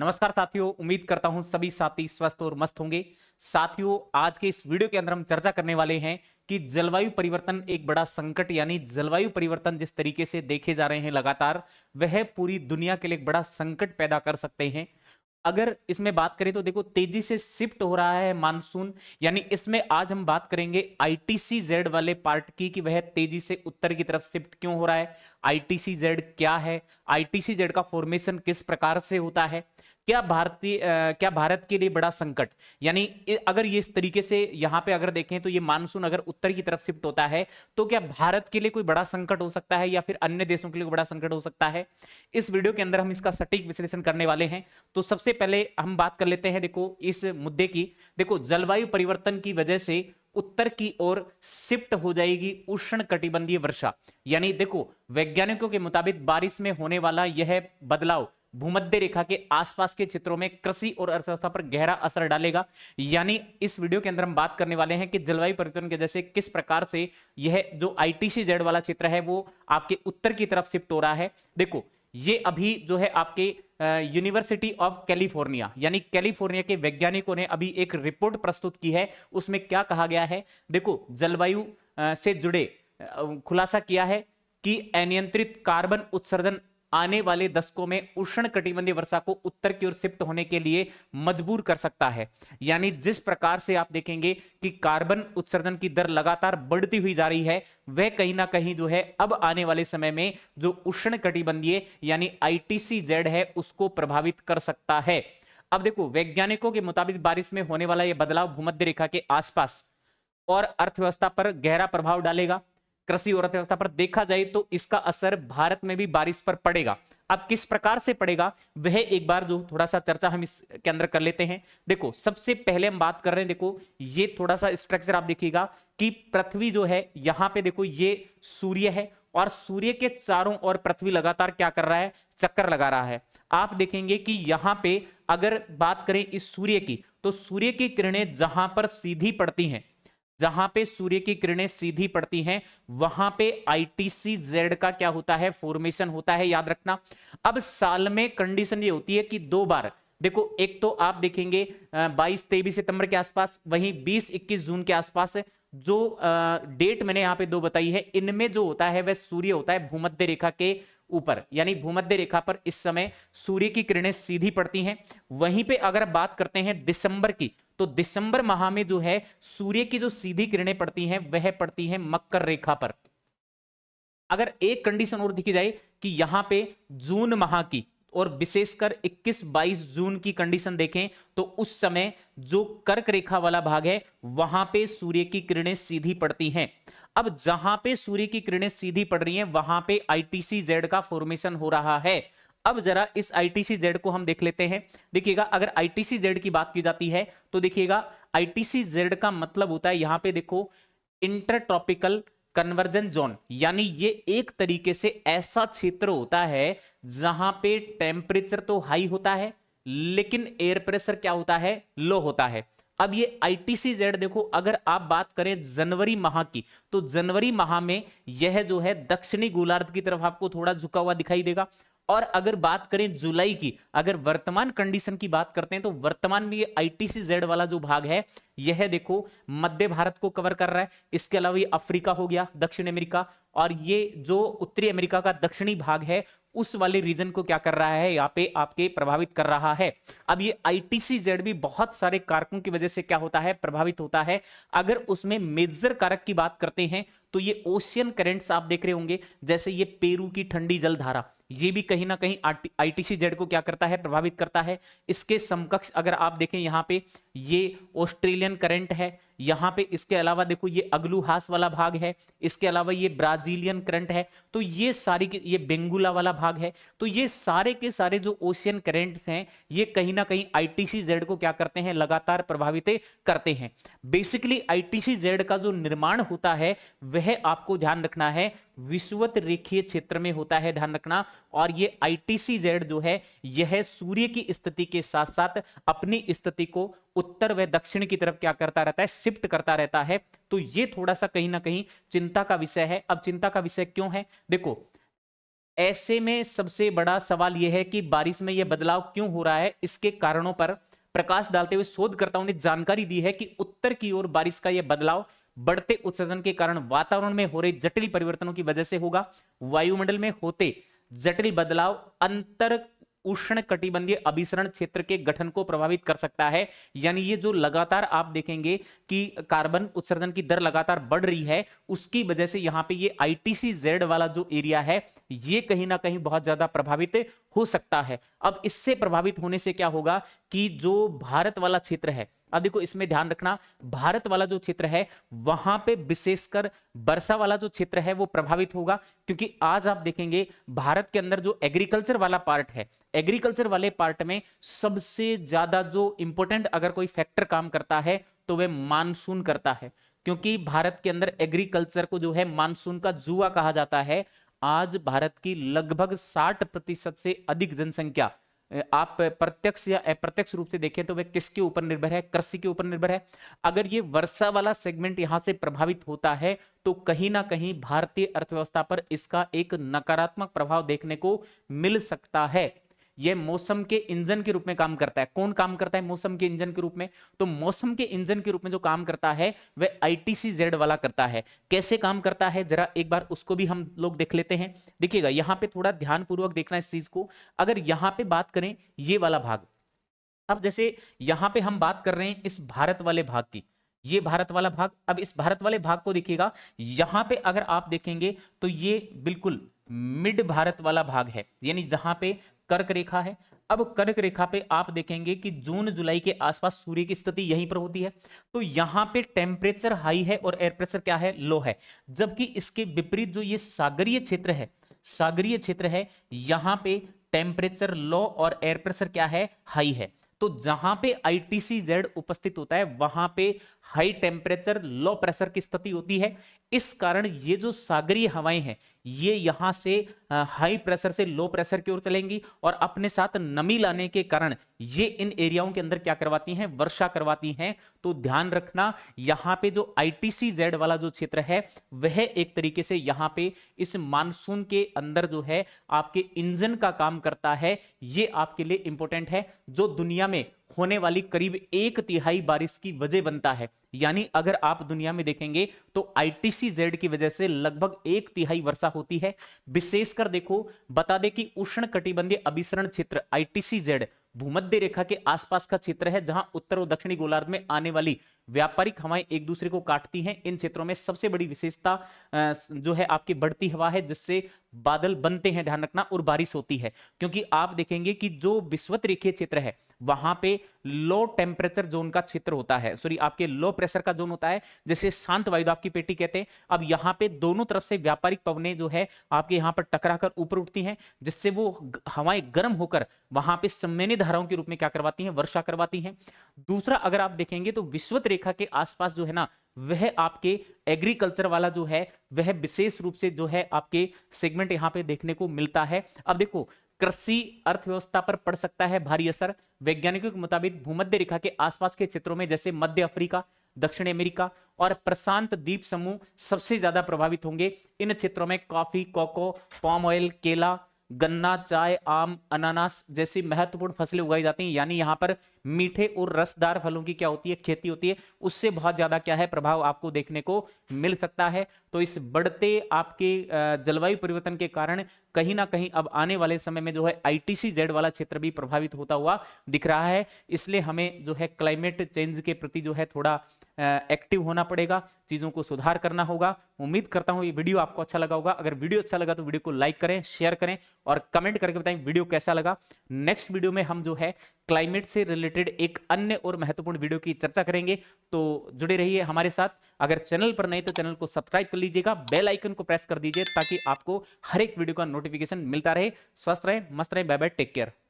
नमस्कार साथियों उम्मीद करता हूं सभी साथी स्वस्थ और मस्त होंगे साथियों आज के इस वीडियो के अंदर हम चर्चा करने वाले हैं कि जलवायु परिवर्तन एक बड़ा संकट यानी जलवायु परिवर्तन जिस तरीके से देखे जा रहे हैं लगातार वह पूरी दुनिया के लिए एक बड़ा संकट पैदा कर सकते हैं अगर इसमें बात करें तो देखो तेजी से शिफ्ट हो रहा है मानसून यानी इसमें आज हम बात करेंगे आईटीसी जेड वाले पार्ट की कि वह तेजी से उत्तर की तरफ शिफ्ट क्यों हो रहा है आईटीसी जेड क्या है आईटीसी जेड का फॉर्मेशन किस प्रकार से होता है क्या भारतीय क्या भारत के लिए बड़ा संकट यानी अगर ये इस तरीके से यहाँ पे अगर देखें तो ये मानसून अगर उत्तर की तरफ शिफ्ट होता है तो क्या भारत के लिए कोई बड़ा संकट हो सकता है या फिर अन्य देशों के लिए बड़ा संकट हो सकता है इस वीडियो के अंदर हम इसका सटीक विश्लेषण करने वाले हैं तो सबसे पहले हम बात कर लेते हैं देखो इस मुद्दे की देखो जलवायु परिवर्तन की वजह से उत्तर की ओर शिफ्ट हो जाएगी उष्ण कटिबंधीय वर्षा यानी देखो वैज्ञानिकों के मुताबिक बारिश में होने वाला यह बदलाव भूमध्य रेखा के आसपास के क्षेत्रों में कृषि और अर्थव्यवस्था पर गहरा असर डालेगा यानी इस वीडियो के अंदर हम बात करने वाले हैं कि जलवायु परिवर्तन के जैसे किस प्रकार से यह जो आईटीसी जेड वाला क्षेत्र है वो आपके उत्तर की तरफ शिफ्ट हो रहा है देखो ये अभी जो है आपके यूनिवर्सिटी ऑफ कैलिफोर्निया यानी कैलिफोर्निया के वैज्ञानिकों ने अभी एक रिपोर्ट प्रस्तुत की है उसमें क्या कहा गया है देखो जलवायु से जुड़े खुलासा किया है कि अनियंत्रित कार्बन उत्सर्जन आने वाले दशकों में उष्ण कटिबंधीय वर्षा को उत्तर की ओर शिफ्ट होने के लिए मजबूर कर सकता है यानी जिस प्रकार से आप देखेंगे कि कार्बन उत्सर्जन की दर लगातार बढ़ती हुई जा रही है वह कहीं ना कहीं जो है अब आने वाले समय में जो उष्ण कटिबंधीय यानी आईटीसी जेड है उसको प्रभावित कर सकता है अब देखो वैज्ञानिकों के मुताबिक बारिश में होने वाला यह बदलाव भूमध्य रेखा के आसपास और अर्थव्यवस्था पर गहरा प्रभाव डालेगा कृषि और अर्थव्यवस्था पर देखा जाए तो इसका असर भारत में भी बारिश पर पड़ेगा अब किस प्रकार से पड़ेगा वह एक बार जो थोड़ा सा चर्चा हम इसके अंदर कर लेते हैं देखो सबसे पहले हम बात कर रहे हैं देखो ये थोड़ा सा स्ट्रक्चर आप देखिएगा कि पृथ्वी जो है यहाँ पे देखो ये सूर्य है और सूर्य के चारों ओर पृथ्वी लगातार क्या कर रहा है चक्कर लगा रहा है आप देखेंगे कि यहाँ पे अगर बात करें इस सूर्य की तो सूर्य की किरणें जहां पर सीधी पड़ती हैं जहां पे सूर्य की किरणें सीधी पड़ती हैं वहां पे आईटीसी जेड का क्या होता है फॉर्मेशन होता है याद रखना अब साल में कंडीशन ये होती है कि दो बार देखो एक तो आप देखेंगे 22 तेईस सितंबर के आसपास वहीं 20 21 जून के आसपास जो डेट मैंने यहाँ पे दो बताई है इनमें जो होता है वह सूर्य होता है भूमध्य रेखा के ऊपर यानी भूमध्य रेखा पर इस समय सूर्य की किरणें सीधी पड़ती हैं वहीं पे अगर बात करते हैं दिसंबर की तो दिसंबर माह में जो है सूर्य की जो सीधी किरणें पड़ती हैं वह पड़ती हैं मकर रेखा पर अगर एक कंडीशन और दिखी जाए कि यहां पे जून माह की और विशेषकर 21-22 जून की कंडीशन देखें तो उस समय जो कर्क रेखा वाला भाग है वहां पे सूर्य की किरणें सीधी पड़ती हैं अब जहां पे सूर्य की किरणें सीधी पड़ रही हैं वहां पे आईटीसी जेड का फॉर्मेशन हो रहा है अब जरा इस आईटीसी जेड को हम देख लेते हैं देखिएगा अगर आईटीसी जेड की बात की जाती है तो देखिएगा आईटीसी जेड का मतलब होता है यहां पे देखो इंटरट्रॉपिकल कन्वर्जन जोन यानी ये एक तरीके से ऐसा क्षेत्र होता है जहां पे टेम्परेचर तो हाई होता है लेकिन एयर प्रेशर क्या होता है लो होता है अब ये आईटीसी जेड देखो अगर आप बात करें जनवरी माह की तो जनवरी माह में यह जो है दक्षिणी गोलार्ध की तरफ आपको थोड़ा झुका हुआ दिखाई देगा और अगर बात करें जुलाई की अगर वर्तमान कंडीशन की बात करते हैं तो वर्तमान में ये जेड वाला जो भाग है यह देखो मध्य भारत को कवर कर रहा है इसके अलावा ये अफ्रीका हो गया दक्षिण अमेरिका और ये जो उत्तरी अमेरिका का दक्षिणी भाग है उस वाले रीजन को क्या कर रहा है यहाँ पे आपके प्रभावित कर रहा है अब ये आईटीसी जेड भी बहुत सारे कारकों की वजह से क्या होता है प्रभावित होता है अगर उसमें मेजर कारक की बात करते हैं तो ये ओशियन करेंट्स आप देख रहे होंगे जैसे ये पेरू की ठंडी जलधारा ये भी कहीं ना कहीं आईटीसी जेड को क्या करता है प्रभावित करता है इसके समकक्ष अगर आप देखें यहां पे ये ऑस्ट्रेलियन एंपियन करंट है यहाँ पे इसके अलावा देखो ये अगलूहास वाला भाग है इसके अलावा ये ब्राजीलियन करंट है तो ये सारी ये बेंगुला वाला भाग है तो ये सारे के सारे जो ओशियन करंट्स हैं ये कहीं ना कहीं आईटीसी जेड को क्या करते हैं लगातार प्रभावित करते हैं बेसिकली आईटीसी जेड का जो निर्माण होता है वह आपको ध्यान रखना है विश्वत रेखीय क्षेत्र में होता है ध्यान रखना और ये आईटीसी जेड जो है यह सूर्य की स्थिति के साथ साथ अपनी स्थिति को उत्तर व दक्षिण की तरफ क्या करता रहता है शिफ्ट करता रहता है तो ये थोड़ा सा कहीं ना कहीं चिंता का विषय है अब चिंता का विषय क्यों है देखो ऐसे में सबसे बड़ा सवाल यह है कि बारिश में यह बदलाव क्यों हो रहा है इसके कारणों पर प्रकाश डालते हुए शोधकर्ताओं ने जानकारी दी है कि उत्तर की ओर बारिश का यह बदलाव बढ़ते उत्सर्जन के कारण वातावरण में हो रहे जटिल परिवर्तनों की वजह से होगा वायुमंडल में होते जटिल बदलाव अंतर उष्ण कटिबंधीय अभिसरण क्षेत्र के गठन को प्रभावित कर सकता है यानी ये जो लगातार आप देखेंगे कि कार्बन उत्सर्जन की दर लगातार बढ़ रही है उसकी वजह से यहाँ पे ये आईटीसी जेड वाला जो एरिया है ये कहीं ना कहीं बहुत ज्यादा प्रभावित हो सकता है अब इससे प्रभावित होने से क्या होगा कि जो भारत वाला क्षेत्र है अब देखो इसमें ध्यान रखना भारत वाला जो क्षेत्र है वहां पे विशेषकर वर्षा वाला जो क्षेत्र है वो प्रभावित होगा क्योंकि आज आप देखेंगे भारत के अंदर जो एग्रीकल्चर वाला पार्ट है एग्रीकल्चर वाले पार्ट में सबसे ज्यादा जो इंपोर्टेंट अगर कोई फैक्टर काम करता है तो वह मानसून करता है क्योंकि भारत के अंदर एग्रीकल्चर को जो है मानसून का जुआ कहा जाता है आज भारत की लगभग साठ प्रतिशत से अधिक जनसंख्या आप प्रत्यक्ष या अप्रत्यक्ष रूप से देखें तो वह किसके ऊपर निर्भर है कृषि के ऊपर निर्भर है अगर ये वर्षा वाला सेगमेंट यहां से प्रभावित होता है तो कहीं ना कहीं भारतीय अर्थव्यवस्था पर इसका एक नकारात्मक प्रभाव देखने को मिल सकता है ये मौसम के इंजन के रूप में काम करता है कौन काम करता है मौसम के इंजन के रूप में तो मौसम के इंजन के रूप में जो काम करता है वह आईटीसी जेड वाला करता है कैसे काम करता है जरा एक बार उसको भी हम लोग देख लेते हैं देखिएगा यहाँ पे थोड़ा ध्यानपूर्वक देखना इस चीज को अगर यहाँ पे बात करें ये वाला भाग अब जैसे यहाँ पे हम बात कर रहे हैं इस भारत वाले भाग की ये भारत वाला भाग अब इस भारत वाले भाग को देखिएगा यहाँ पे अगर आप देखेंगे तो ये बिल्कुल मिड भारत वाला भाग है यानी जहां पे कर्क रेखा है अब कर्क रेखा पे आप देखेंगे कि जून जुलाई के आसपास सूर्य की स्थिति यहीं पर होती है तो यहाँ पे टेम्परेचर हाई है और एयर प्रेशर क्या है लो है जबकि इसके विपरीत जो ये सागरीय क्षेत्र है सागरीय क्षेत्र है यहाँ पे टेम्परेचर लो और एयर प्रेशर क्या है हाई है तो जहां पे आई टी सी जेड उपस्थित होता है वहां पे हाई टेम्परेचर लो प्रेशर की स्थिति होती है इस कारण ये जो सागरीय हवाएं हैं ये यहाँ से हाई प्रेशर से लो प्रेशर की ओर चलेंगी और अपने साथ नमी लाने के कारण ये इन एरियाओं के अंदर क्या करवाती हैं वर्षा करवाती हैं तो ध्यान रखना यहाँ पे जो आईटीसी जेड वाला जो क्षेत्र है वह एक तरीके से यहाँ पे इस मानसून के अंदर जो है आपके इंजन का काम करता है ये आपके लिए इंपॉर्टेंट है जो दुनिया में होने वाली करीब एक तिहाई बारिश की वजह बनता है यानी अगर आप दुनिया में देखेंगे तो आईटीसी जेड की वजह से लगभग एक तिहाई वर्षा होती है विशेषकर देखो बता दें कि उष्ण कटिबंधीय अभिसरण क्षेत्र आईटीसी जेड भूमध्य रेखा के आसपास का क्षेत्र है जहां उत्तर और दक्षिणी गोलार्ध में आने वाली व्यापारिक हवाएं एक दूसरे को काटती हैं इन क्षेत्रों में सबसे बड़ी विशेषता जो है आपकी बढ़ती हवा है जिससे बादल बनते हैं ध्यान रखना और बारिश होती है क्योंकि आप देखेंगे कि जो विश्वत रेखीय क्षेत्र है वहां पे लो टेम्परेचर जोन का क्षेत्र होता है सॉरी आपके लो प्रेशर का जोन होता है जैसे शांत वायु आपकी पेटी कहते हैं अब यहाँ पे दोनों तरफ से व्यापारिक पवने जो है आपके यहाँ पर टकरा कर ऊपर उठती है जिससे वो हवाएं गर्म होकर वहां पे सम्मेनित धाराओं के रूप में क्या करवाती हैं वर्षा करवाती हैं दूसरा अगर आप देखेंगे तो विश्वत रेखा के आसपास जो है ना वह आपके एग्रीकल्चर वाला जो है वह विशेष रूप से जो है आपके सेगमेंट यहाँ पे देखने को मिलता है अब देखो कृषि अर्थव्यवस्था पर पड़ सकता है भारी असर वैज्ञानिकों के मुताबिक भूमध्य रेखा के आसपास के क्षेत्रों में जैसे मध्य अफ्रीका दक्षिण अमेरिका और प्रशांत द्वीप समूह सबसे ज्यादा प्रभावित होंगे इन क्षेत्रों में कॉफी कोको पाम ऑयल केला गन्ना चाय आम अनानास जैसी महत्वपूर्ण फसलें उगाई जाती हैं यानी यहाँ पर मीठे और रसदार फलों की क्या होती है खेती होती है उससे बहुत ज़्यादा क्या है प्रभाव आपको देखने को मिल सकता है तो इस बढ़ते आपके जलवायु परिवर्तन के कारण कहीं ना कहीं अब आने वाले समय में जो है आईटीसी जेड वाला क्षेत्र भी प्रभावित होता हुआ दिख रहा है इसलिए हमें जो है क्लाइमेट चेंज के प्रति जो है थोड़ा एक्टिव होना पड़ेगा चीज़ों को सुधार करना होगा उम्मीद करता हूँ ये वीडियो आपको अच्छा लगा होगा अगर वीडियो अच्छा लगा तो वीडियो को लाइक करें शेयर करें और कमेंट करके बताएं वीडियो कैसा लगा नेक्स्ट वीडियो में हम जो है क्लाइमेट से रिलेटेड एक अन्य और महत्वपूर्ण वीडियो की चर्चा करेंगे तो जुड़े रहिए हमारे साथ अगर चैनल पर नहीं तो चैनल को सब्सक्राइब कर लीजिएगा बेलाइकन को प्रेस कर दीजिए ताकि आपको हर एक वीडियो का नोटिफिकेशन मिलता रहे स्वस्थ रहें मस्त रहें बाय बाय टेक केयर